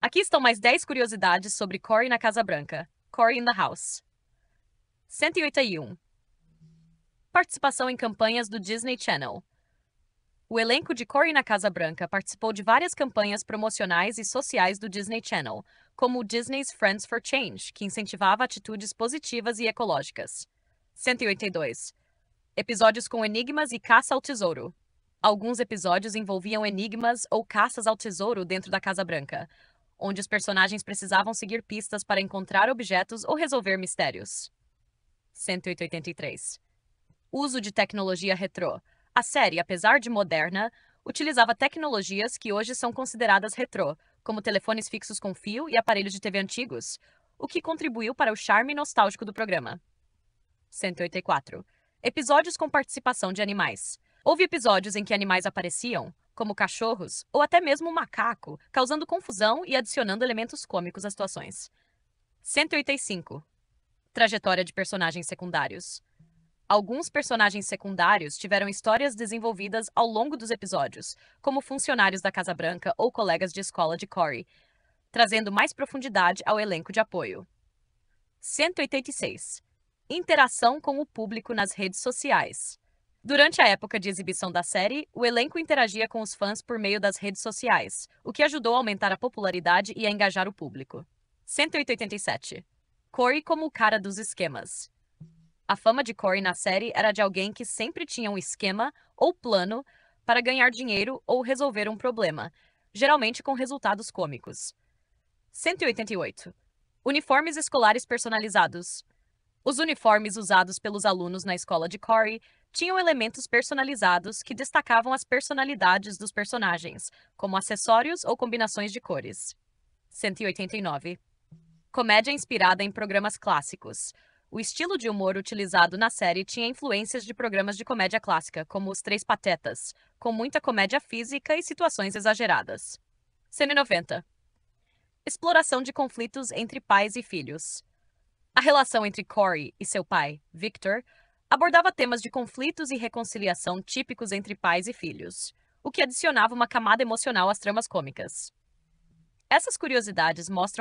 Aqui estão mais 10 curiosidades sobre Corey na Casa Branca. Corey in the House. 181. Participação em campanhas do Disney Channel. O elenco de Corey na Casa Branca participou de várias campanhas promocionais e sociais do Disney Channel, como o Disney's Friends for Change, que incentivava atitudes positivas e ecológicas. 182. Episódios com enigmas e caça ao tesouro. Alguns episódios envolviam enigmas ou caças ao tesouro dentro da Casa Branca, onde os personagens precisavam seguir pistas para encontrar objetos ou resolver mistérios. 183. Uso de tecnologia retrô. A série, apesar de moderna, utilizava tecnologias que hoje são consideradas retrô, como telefones fixos com fio e aparelhos de TV antigos, o que contribuiu para o charme nostálgico do programa. 184. Episódios com participação de animais. Houve episódios em que animais apareciam, como cachorros ou até mesmo um macaco, causando confusão e adicionando elementos cômicos às situações. 185. Trajetória de personagens secundários. Alguns personagens secundários tiveram histórias desenvolvidas ao longo dos episódios, como funcionários da Casa Branca ou colegas de escola de Corey, trazendo mais profundidade ao elenco de apoio. 186. Interação com o público nas redes sociais. Durante a época de exibição da série, o elenco interagia com os fãs por meio das redes sociais, o que ajudou a aumentar a popularidade e a engajar o público. 187. Corey como o cara dos esquemas. A fama de Corey na série era de alguém que sempre tinha um esquema ou plano para ganhar dinheiro ou resolver um problema, geralmente com resultados cômicos. 188. Uniformes escolares personalizados. Os uniformes usados pelos alunos na escola de Corey tinham elementos personalizados que destacavam as personalidades dos personagens, como acessórios ou combinações de cores. 189. Comédia inspirada em programas clássicos. O estilo de humor utilizado na série tinha influências de programas de comédia clássica, como Os Três Patetas, com muita comédia física e situações exageradas. 190. Exploração de conflitos entre pais e filhos. A relação entre Corey e seu pai, Victor, abordava temas de conflitos e reconciliação típicos entre pais e filhos, o que adicionava uma camada emocional às tramas cômicas. Essas curiosidades mostram